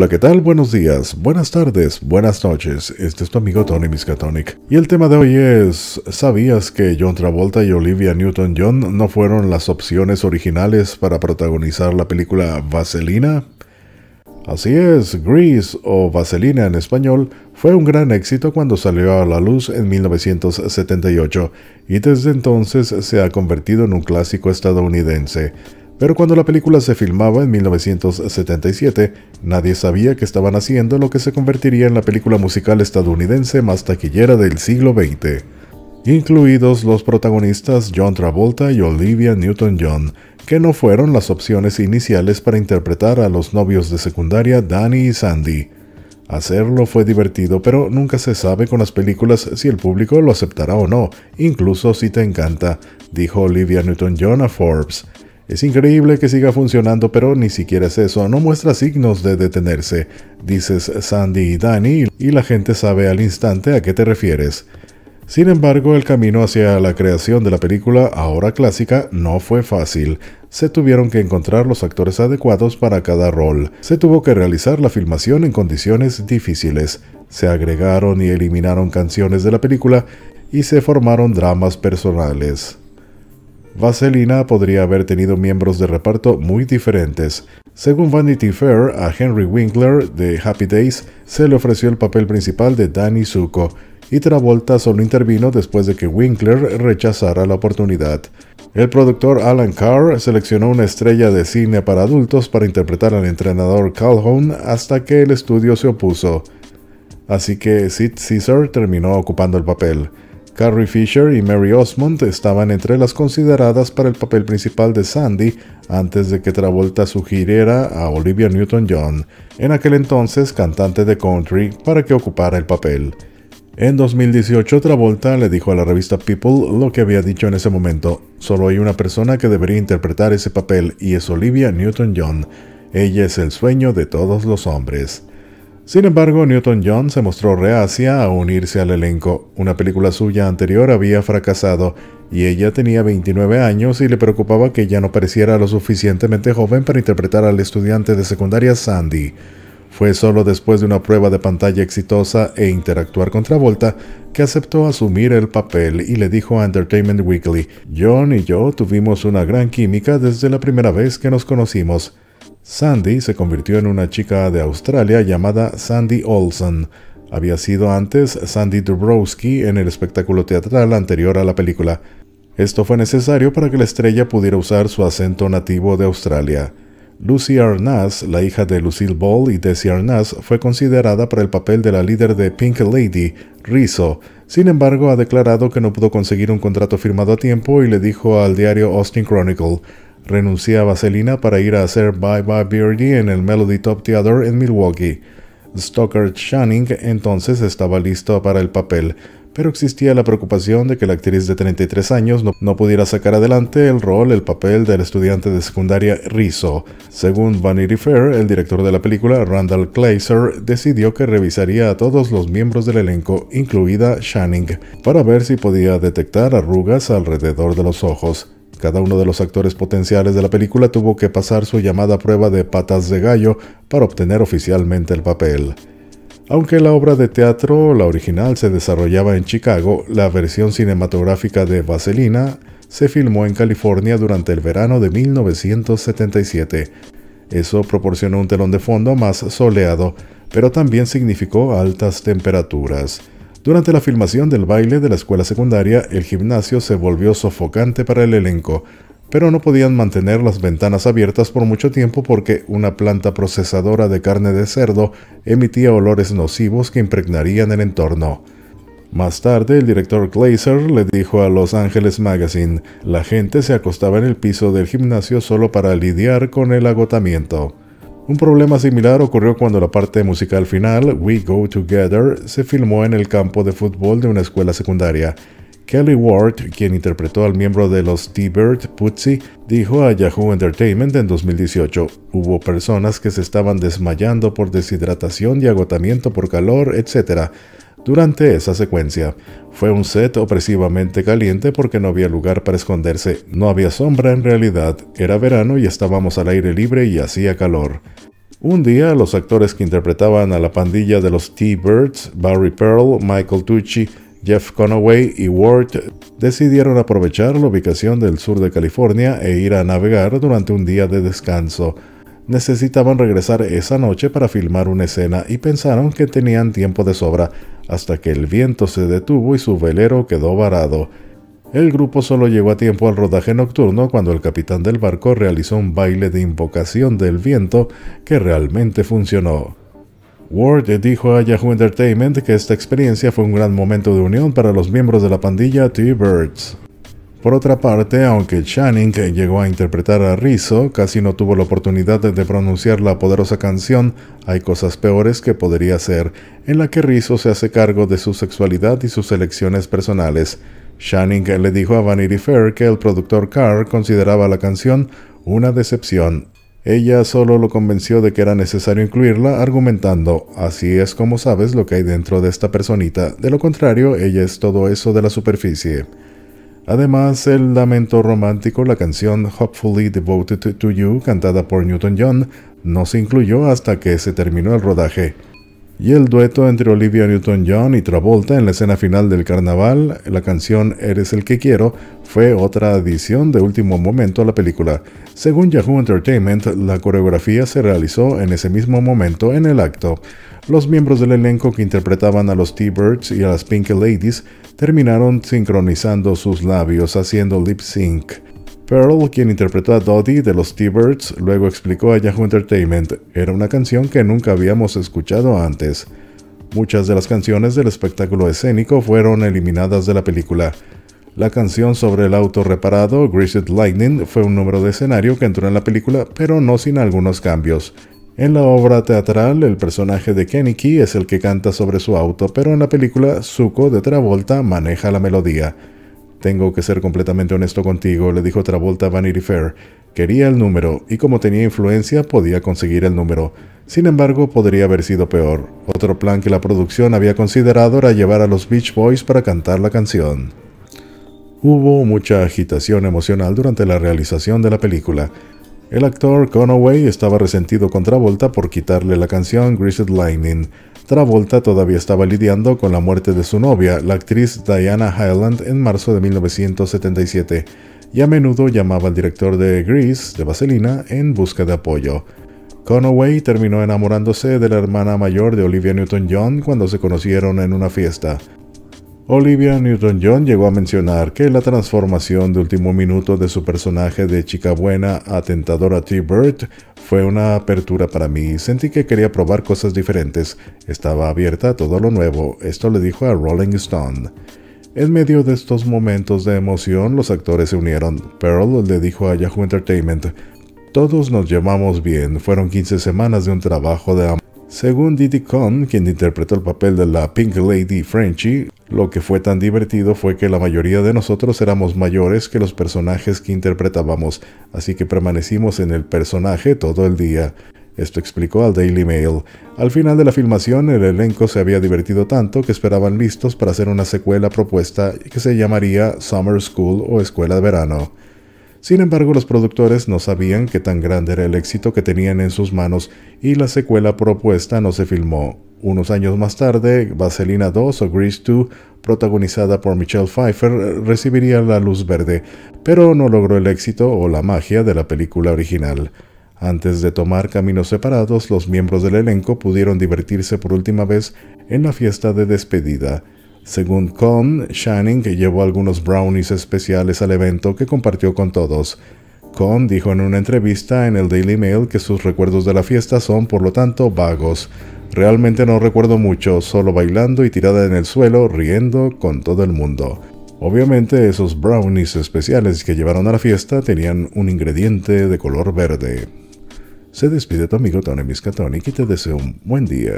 Hola, ¿qué tal? Buenos días, buenas tardes, buenas noches. Este es tu amigo Tony Miskatonic. Y el tema de hoy es, ¿sabías que John Travolta y Olivia Newton-John no fueron las opciones originales para protagonizar la película Vaselina? Así es, Grease o Vaselina en español fue un gran éxito cuando salió a la luz en 1978 y desde entonces se ha convertido en un clásico estadounidense. Pero cuando la película se filmaba en 1977, nadie sabía que estaban haciendo lo que se convertiría en la película musical estadounidense más taquillera del siglo XX, incluidos los protagonistas John Travolta y Olivia Newton-John, que no fueron las opciones iniciales para interpretar a los novios de secundaria Danny y Sandy. Hacerlo fue divertido, pero nunca se sabe con las películas si el público lo aceptará o no, incluso si te encanta, dijo Olivia Newton-John a Forbes. Es increíble que siga funcionando, pero ni siquiera es eso, no muestra signos de detenerse, dices Sandy y Danny, y la gente sabe al instante a qué te refieres. Sin embargo, el camino hacia la creación de la película ahora clásica no fue fácil. Se tuvieron que encontrar los actores adecuados para cada rol. Se tuvo que realizar la filmación en condiciones difíciles. Se agregaron y eliminaron canciones de la película y se formaron dramas personales. Vaselina podría haber tenido miembros de reparto muy diferentes. Según Vanity Fair, a Henry Winkler de Happy Days se le ofreció el papel principal de Danny Zuko, y Travolta solo intervino después de que Winkler rechazara la oportunidad. El productor Alan Carr seleccionó una estrella de cine para adultos para interpretar al entrenador Calhoun hasta que el estudio se opuso. Así que Sid Caesar terminó ocupando el papel. Carrie Fisher y Mary Osmond estaban entre las consideradas para el papel principal de Sandy antes de que Travolta sugiriera a Olivia Newton-John, en aquel entonces cantante de country, para que ocupara el papel. En 2018, Travolta le dijo a la revista People lo que había dicho en ese momento, solo hay una persona que debería interpretar ese papel y es Olivia Newton-John. Ella es el sueño de todos los hombres. Sin embargo, Newton-John se mostró reacia a unirse al elenco. Una película suya anterior había fracasado y ella tenía 29 años y le preocupaba que ya no pareciera lo suficientemente joven para interpretar al estudiante de secundaria Sandy. Fue solo después de una prueba de pantalla exitosa e interactuar con Travolta que aceptó asumir el papel y le dijo a Entertainment Weekly, John y yo tuvimos una gran química desde la primera vez que nos conocimos. Sandy se convirtió en una chica de Australia llamada Sandy Olson. Había sido antes Sandy Dubrowski en el espectáculo teatral anterior a la película. Esto fue necesario para que la estrella pudiera usar su acento nativo de Australia. Lucy Arnaz, la hija de Lucille Ball y Desi Arnaz, fue considerada para el papel de la líder de Pink Lady, Rizzo. Sin embargo, ha declarado que no pudo conseguir un contrato firmado a tiempo y le dijo al diario Austin Chronicle, renunciaba a Vaselina para ir a hacer Bye Bye Birdie en el Melody Top Theater en Milwaukee. Stockard Shanning entonces estaba listo para el papel, pero existía la preocupación de que la actriz de 33 años no, pudiera sacar adelante el rol, el papel del estudiante de secundaria Rizzo. Según Vanity Fair, el director de la película, Randall Kleiser, decidió que revisaría a todos los miembros del elenco, incluida Shanning, para ver si podía detectar arrugas alrededor de los ojos. Cada uno de los actores potenciales de la película tuvo que pasar su llamada prueba de patas de gallo para obtener oficialmente el papel. Aunque la obra de teatro, la original, se desarrollaba en Chicago, la versión cinematográfica de Vaselina se filmó en California durante el verano de 1977. Eso proporcionó un telón de fondo más soleado, pero también significó altas temperaturas. Durante la filmación del baile de la escuela secundaria, el gimnasio se volvió sofocante para el elenco, pero no podían mantener las ventanas abiertas por mucho tiempo porque una planta procesadora de carne de cerdo emitía olores nocivos que impregnarían el entorno. Más tarde, el director Glazer le dijo a Los Angeles Magazine, la gente se acostaba en el piso del gimnasio solo para lidiar con el agotamiento. Un problema similar ocurrió cuando la parte musical final, We Go Together, se filmó en el campo de fútbol de una escuela secundaria. Kelly Ward, quien interpretó al miembro de los T-Bird, Putzi, dijo a Yahoo Entertainment en 2018, hubo personas que se estaban desmayando por deshidratación y agotamiento por calor, etc. Durante esa secuencia, fue un set opresivamente caliente porque no había lugar para esconderse, no había sombra en realidad, era verano y estábamos al aire libre y hacía calor. Un día, los actores que interpretaban a la pandilla de los T-Birds, Barry Pearl, Michael Tucci, Jeff Conaway y Ward decidieron aprovechar la ubicación del sur de California e ir a navegar durante un día de descanso necesitaban regresar esa noche para filmar una escena y pensaron que tenían tiempo de sobra hasta que el viento se detuvo y su velero quedó varado. El grupo solo llegó a tiempo al rodaje nocturno cuando el capitán del barco realizó un baile de invocación del viento que realmente funcionó. Ward dijo a Yahoo Entertainment que esta experiencia fue un gran momento de unión para los miembros de la pandilla T-Birds. Por otra parte, aunque Channing llegó a interpretar a Rizzo, casi no tuvo la oportunidad de pronunciar la poderosa canción Hay cosas peores que podría ser, en la que Rizzo se hace cargo de su sexualidad y sus elecciones personales. Channing le dijo a Vanity Fair que el productor Carr consideraba la canción una decepción. Ella solo lo convenció de que era necesario incluirla, argumentando, así es como sabes lo que hay dentro de esta personita, de lo contrario, ella es todo eso de la superficie. Además, el lamento romántico, la canción Hopefully Devoted to You, cantada por Newton John, no se incluyó hasta que se terminó el rodaje. Y el dueto entre Olivia Newton-John y Travolta en la escena final del carnaval, la canción Eres el que quiero, fue otra adición de último momento a la película. Según Yahoo Entertainment, la coreografía se realizó en ese mismo momento en el acto. Los miembros del elenco que interpretaban a los T-Birds y a las Pink Ladies terminaron sincronizando sus labios haciendo lip sync. Pearl, quien interpretó a Doddy de los T-Birds, luego explicó a Yahoo Entertainment, era una canción que nunca habíamos escuchado antes. Muchas de las canciones del espectáculo escénico fueron eliminadas de la película. La canción sobre el auto reparado, Greased Lightning, fue un número de escenario que entró en la película, pero no sin algunos cambios. En la obra teatral, el personaje de Key es el que canta sobre su auto, pero en la película, Zuko de Travolta maneja la melodía. Tengo que ser completamente honesto contigo, le dijo Travolta a Vanity Fair. Quería el número, y como tenía influencia, podía conseguir el número. Sin embargo, podría haber sido peor. Otro plan que la producción había considerado era llevar a los Beach Boys para cantar la canción. Hubo mucha agitación emocional durante la realización de la película. El actor Conaway estaba resentido con Travolta por quitarle la canción Greased Lightning. Travolta todavía estaba lidiando con la muerte de su novia, la actriz Diana Highland, en marzo de 1977, y a menudo llamaba al director de Grease, de Vaselina, en busca de apoyo. Conaway terminó enamorándose de la hermana mayor de Olivia Newton-John cuando se conocieron en una fiesta. Olivia Newton-John llegó a mencionar que la transformación de último minuto de su personaje de chica buena a tentadora T-Bird fue una apertura para mí. Sentí que quería probar cosas diferentes. Estaba abierta a todo lo nuevo. Esto le dijo a Rolling Stone. En medio de estos momentos de emoción, los actores se unieron. Pearl le dijo a Yahoo Entertainment, todos nos llevamos bien, fueron 15 semanas de un trabajo de amor según Diddy Kong, quien interpretó el papel de la Pink Lady Frenchie, lo que fue tan divertido fue que la mayoría de nosotros éramos mayores que los personajes que interpretábamos, así que permanecimos en el personaje todo el día. Esto explicó al Daily Mail. Al final de la filmación, el elenco se había divertido tanto que esperaban listos para hacer una secuela propuesta que se llamaría Summer School o Escuela de Verano. Sin embargo, los productores no sabían qué tan grande era el éxito que tenían en sus manos y la secuela propuesta no se filmó. Unos años más tarde, Vaselina 2 o Grease 2, protagonizada por Michelle Pfeiffer, recibiría la luz verde, pero no logró el éxito o la magia de la película original. Antes de tomar caminos separados, los miembros del elenco pudieron divertirse por última vez en la fiesta de despedida. Según Shining, Shanning llevó algunos brownies especiales al evento que compartió con todos. Con dijo en una entrevista en el Daily Mail que sus recuerdos de la fiesta son por lo tanto vagos. Realmente no recuerdo mucho, solo bailando y tirada en el suelo, riendo con todo el mundo. Obviamente esos brownies especiales que llevaron a la fiesta tenían un ingrediente de color verde. Se despide tu amigo Tony Miscatonic y te deseo un buen día.